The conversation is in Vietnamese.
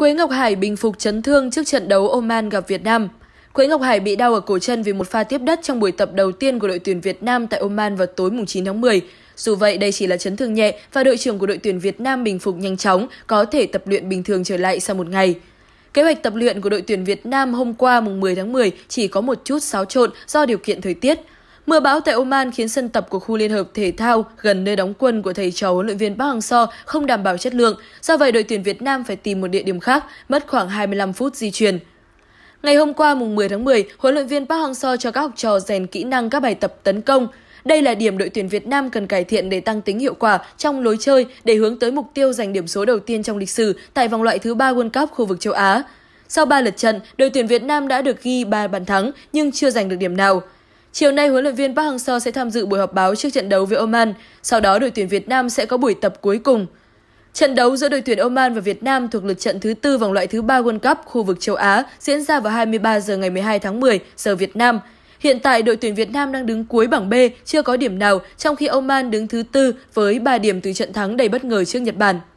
Quế Ngọc Hải bình phục chấn thương trước trận đấu Oman gặp Việt Nam. Quế Ngọc Hải bị đau ở cổ chân vì một pha tiếp đất trong buổi tập đầu tiên của đội tuyển Việt Nam tại Oman vào tối 9 tháng 10. Dù vậy, đây chỉ là chấn thương nhẹ và đội trưởng của đội tuyển Việt Nam bình phục nhanh chóng, có thể tập luyện bình thường trở lại sau một ngày. Kế hoạch tập luyện của đội tuyển Việt Nam hôm qua mùng 10 tháng 10 chỉ có một chút xáo trộn do điều kiện thời tiết. Mưa bão tại Oman khiến sân tập của khu liên hợp thể thao gần nơi đóng quân của thầy trò huấn luyện viên Park Hang-seo không đảm bảo chất lượng, do vậy đội tuyển Việt Nam phải tìm một địa điểm khác, mất khoảng 25 phút di chuyển. Ngày hôm qua mùng 10 tháng 10, huấn luyện viên Park Hang-seo cho các học trò rèn kỹ năng các bài tập tấn công. Đây là điểm đội tuyển Việt Nam cần cải thiện để tăng tính hiệu quả trong lối chơi để hướng tới mục tiêu giành điểm số đầu tiên trong lịch sử tại vòng loại thứ ba World Cup khu vực châu Á. Sau 3 lượt trận, đội tuyển Việt Nam đã được ghi 3 bàn thắng nhưng chưa giành được điểm nào. Chiều nay, huấn luyện viên Park Hang-seo sẽ tham dự buổi họp báo trước trận đấu với Oman, sau đó đội tuyển Việt Nam sẽ có buổi tập cuối cùng. Trận đấu giữa đội tuyển Oman và Việt Nam thuộc lượt trận thứ tư vòng loại thứ ba World Cup khu vực châu Á diễn ra vào 23 giờ ngày 12 tháng 10 giờ Việt Nam. Hiện tại đội tuyển Việt Nam đang đứng cuối bảng B, chưa có điểm nào, trong khi Oman đứng thứ tư với 3 điểm từ trận thắng đầy bất ngờ trước Nhật Bản.